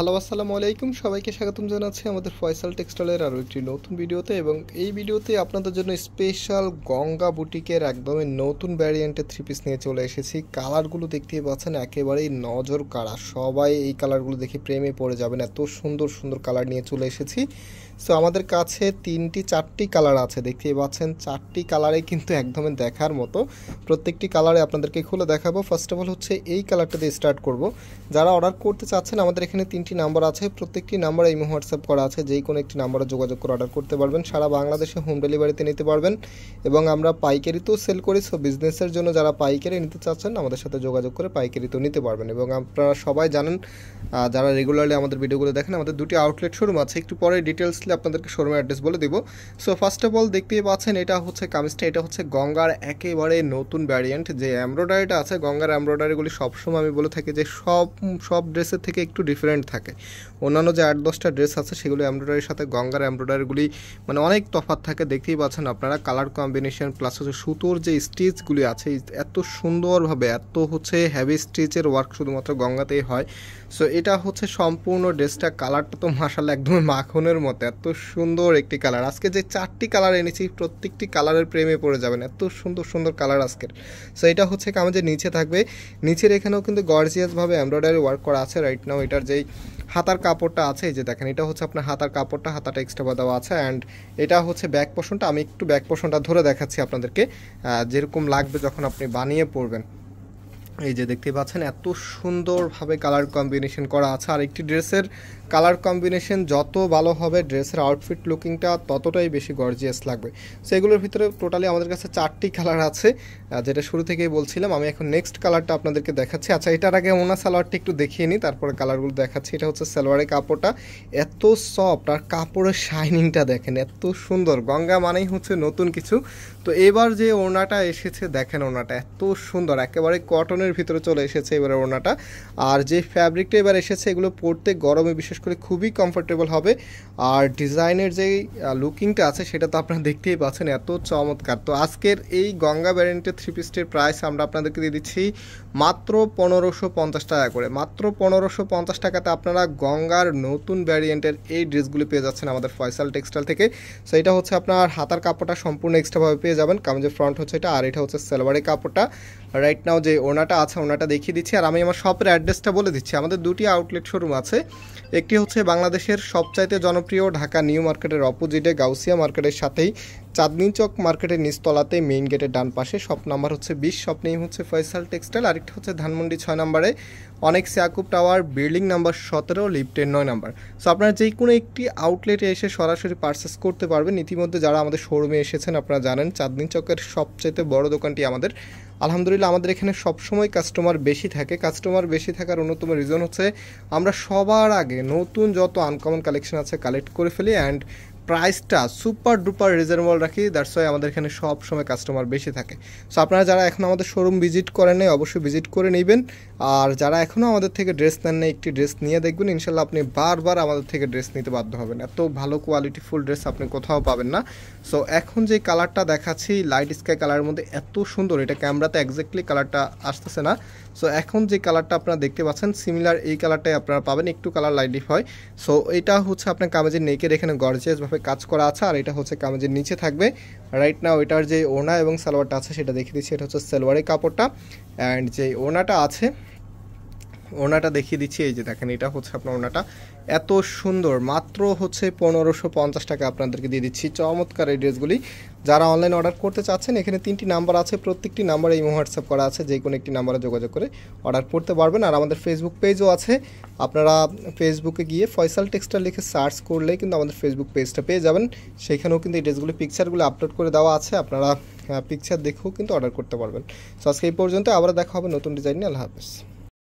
hello আসসালামু আলাইকুম সবাইকে স্বাগতম জানাচ্ছি আমাদের ফয়সাল টেক্সটাইলের আরও একটি নতুন ভিডিওতে এবং এই ভিডিওতে আপনাদের জন্য স্পেশাল গঙ্গা বুটিকের একদমই নতুন ভ্যারিয়েন্টের থ্রি পিস নিয়ে চলে এসেছি কালারগুলো দেখতেই পাচ্ছেন একেবারেই নজর কাড়া সবাই এই কালারগুলো দেখে প্রেমে পড়ে যাবেন এত সুন্দর সুন্দর কালার নিয়ে চলে এসেছি সো আমাদের কাছে তিনটি চারটি কালার আছে দেখতেই পাচ্ছেন চারটি কালারে কিন্তু একদমই দেখার মতো প্রত্যেকটি কালারে আপনাদেরকে খুলে দেখাবো ফার্স্ট অফ অল হচ্ছে এই কালারটা দিয়ে স্টার্ট করব যারা অর্ডার করতে চাচ্ছেন আমাদের এখানে তিনটি তিনটি নাম্বার আছে প্রত্যেকটি নাম্বারে ইমো হোয়াটসঅ্যাপ করা আছে যে কোনো একটি নাম্বারে যোগাযোগ করে অর্ডার করতে পারবেন সারা বাংলাদেশে হোম ডেলিভারিতে নিতে পারবেন এবং আমরা পাইকারিতেও সেল করি সো বিজনেসের জন্য যারা পাইকারি নিতে চাচ্ছেন আমাদের সাথে যোগাযোগ করে পাইকারিতেও নিতে পারবেন এবং আপনারা সবাই জানেন যারা রেগুলারলি আমাদের ভিডিওগুলো দেখেন আমাদের দুটি আউটলেট শোরুম আছে একটু পরে ডিটেলসলি আপনাদেরকে শোরুমের অ্যাড্রেস বলে দেবো সো ফার্স্ট অফ অল দেখতেই পাচ্ছেন এটা হচ্ছে কামিস্টা এটা হচ্ছে গঙ্গার একেবারে নতুন ভ্যারিয়েন্ট যে অ্যাম্ব্রয়ডারিটা আছে গঙ্গার এমব্রয়ডারিগুলি সবসময় আমি বলে থাকি যে সব সব ড্রেসের থেকে একটু ডিফারেন্ট থাকে থাকে অন্যান্য যে আট দশটা ড্রেস আছে সেগুলো এমব্রয়ডারির সাথে গঙ্গার এমব্রয়ডারিগুলি মানে অনেক তফাত থাকে দেখতেই পাচ্ছেন আপনারা কালার কম্বিনেশন প্লাস হচ্ছে সুতোর যে স্টিচগুলি আছে এত সুন্দরভাবে এত হচ্ছে হ্যাভি স্টিচের ওয়ার্ক শুধুমাত্র গঙ্গাতেই হয় সো এটা হচ্ছে সম্পূর্ণ ড্রেসটা কালারটা তো মাসাল একদমই মাখনের মতো এত সুন্দর একটি কালার আজকে যে চারটি কালার এনেছি প্রত্যেকটি কালারের প্রেমে পড়ে যাবেন এত সুন্দর সুন্দর কালার আজকের সো এটা হচ্ছে যে নিচে থাকবে নিচের এখানেও কিন্তু গর্জিয়াসভাবে এমব্রয়ডারি ওয়ার্ক করা আছে রাইট নাও এটার যেই হাতার কাপড়টা আছে এই যে দেখেন এটা হচ্ছে আপনার হাতার কাপড়টা হাতাটা এক্সট্রা দেওয়া আছে অ্যান্ড এটা হচ্ছে ব্যাক পোষণটা আমি একটু ব্যাক পোষণটা ধরে দেখাচ্ছি আপনাদেরকে যেরকম লাগবে যখন আপনি বানিয়ে পড়বেন এই যে দেখতে পাচ্ছেন এত সুন্দরভাবে কালার কম্বিনেশন করা আছে আর একটি ড্রেসের কালার কম্বিনেশন যত ভালো হবে ড্রেসের আউটফিট লুকিংটা ততটাই বেশি গর্জিয়াস লাগবে সো এগুলোর ভিতরে টোটালি আমাদের কাছে চারটি কালার আছে যেটা শুরু থেকেই বলছিলাম আমি এখন নেক্সট কালারটা আপনাদেরকে দেখাচ্ছি আচ্ছা এটার আগে ওনা সালোয়ারটা একটু দেখিয়ে নিই তারপরে কালারগুলো দেখাচ্ছি এটা হচ্ছে সালোয়ারের কাপড়টা এত সফট আর কাপড়ের শাইনিংটা দেখেন এত সুন্দর গঙ্গা মানেই হচ্ছে নতুন কিছু তো এবার যে ওনাটা এসেছে দেখেন ওনাটা এত সুন্দর একেবারে কটনের কটনের ভিতরে চলে এসেছে এবারে ওড়নাটা আর যে ফ্যাব্রিকটা এবার এসেছে এগুলো পরতে গরমে বিশেষ করে খুবই কমফোর্টেবল হবে আর ডিজাইনের যেই লুকিংটা আছে সেটা তো আপনারা দেখতেই পাচ্ছেন এত চমৎকার তো আজকের এই গঙ্গা ব্যারেন্টের থ্রি পিসটির প্রাইস আমরা আপনাদেরকে দিয়ে দিচ্ছি মাত্র পনেরোশো পঞ্চাশ টাকা করে মাত্র পনেরোশো পঞ্চাশ টাকাতে আপনারা গঙ্গার নতুন ভ্যারিয়েন্টের এই ড্রেসগুলি পেয়ে যাচ্ছেন আমাদের ফয়সাল টেক্সটাইল থেকে সো এটা হচ্ছে আপনার হাতার কাপড়টা সম্পূর্ণ এক্সট্রাভাবে পেয়ে যাবেন কারণ যে ফ্রন্ট হচ্ছে এটা আর এটা হচ্ছে সেলভারের কাপড়টা রাইট নাও যে ওনাটা আছে ওনাটা দেখিয়ে দিচ্ছি আর আমি আমার শপের অ্যাড্রেসটা বলে দিচ্ছি আমাদের দুটি আউটলেট শোরুম আছে একটি হচ্ছে বাংলাদেশের সবচাইতে জনপ্রিয় ঢাকা নিউ মার্কেটের অপোজিটে গাউসিয়া মার্কেটের সাথেই চাঁদনি চক মার্কেটের নিচতলাতে মেইন গেটের ডান পাশে শপ নাম্বার হচ্ছে বিশ শপ নেই হচ্ছে ফয়সাল টেক্সটাইল আরেকটা হচ্ছে ধানমন্ডি ছয় নাম্বারে অনেক সিয়াকুব টাওয়ার বিল্ডিং নাম্বার সতেরো লিফটের নয় নাম্বার সো আপনারা যে কোনো একটি আউটলেটে এসে সরাসরি পারচেস করতে পারবেন ইতিমধ্যে যারা আমাদের শোরুমে এসেছেন আপনারা জানেন চাঁদনি চকের সবচেয়ে বড় দোকানটি আমাদের আলহামদুলিল্লাহ আমাদের এখানে সবসময় কাস্টমার বেশি থাকে কাস্টমার বেশি থাকার অন্যতম রিজন হচ্ছে আমরা সবার আগে নতুন যত আনকমন কালেকশন আছে কালেক্ট করে ফেলি অ্যান্ড প্রাইসটা সুপার ডুপার রিজনেবল রাখি দ্যাটস ওয়াই আমাদের এখানে সব সময় কাস্টমার বেশি থাকে সো আপনারা যারা এখন আমাদের শোরুম ভিজিট করেন নেই অবশ্যই ভিজিট করে নেবেন আর যারা এখনও আমাদের থেকে ড্রেস নেন না একটি ড্রেস নিয়ে দেখবেন ইনশাল্লাহ আপনি বারবার আমাদের থেকে ড্রেস নিতে বাধ্য হবেন এত ভালো কোয়ালিটি ফুল ড্রেস আপনি কোথাও পাবেন না সো এখন যে কালারটা দেখাচ্ছি লাইট স্কাই কালারের মধ্যে এত সুন্দর এটা ক্যামেরাতে একজাক্টলি কালারটা আসতেছে না সো এখন যে কালারটা আপনারা দেখতে পাচ্ছেন সিমিলার এই কালারটাই আপনারা পাবেন একটু কালার লাইট ডিপ হয় সো এটা হচ্ছে আপনার কামেজের নেকের এখানে গর্জিয়াসভাবে কাজ করা আছে আর এটা হচ্ছে কামিজের নিচে থাকবে রাইট নাও এটার যে ওনা এবং সালোয়ারটা আছে সেটা দেখিয়ে দিচ্ছি এটা হচ্ছে সালোয়ারের কাপড়টা অ্যান্ড যে ওনাটা আছে ওনাটা দেখিয়ে দিচ্ছি এই যে দেখেন এটা হচ্ছে আপনার ওনাটা এত সুন্দর মাত্র হচ্ছে পনেরোশো পঞ্চাশ টাকা আপনাদেরকে দিয়ে দিচ্ছি চমৎকার এই ড্রেসগুলি যারা অনলাইন অর্ডার করতে চাচ্ছেন এখানে তিনটি নাম্বার আছে প্রত্যেকটি নাম্বারে এই হোয়াটসঅ্যাপ করা আছে যে কোনো একটি নাম্বারে যোগাযোগ করে অর্ডার করতে পারবেন আর আমাদের ফেসবুক পেজও আছে আপনারা ফেসবুকে গিয়ে ফয়সাল টেক্সটাইল লিখে সার্চ করলে কিন্তু আমাদের ফেসবুক পেজটা পেয়ে যাবেন সেখানেও কিন্তু এই ড্রেসগুলি পিকচারগুলো আপলোড করে দেওয়া আছে আপনারা পিকচার দেখেও কিন্তু অর্ডার করতে পারবেন সো আজকে এই পর্যন্ত আবার দেখা হবে নতুন ডিজাইন নিয়ে আল্লাহ হাফেজ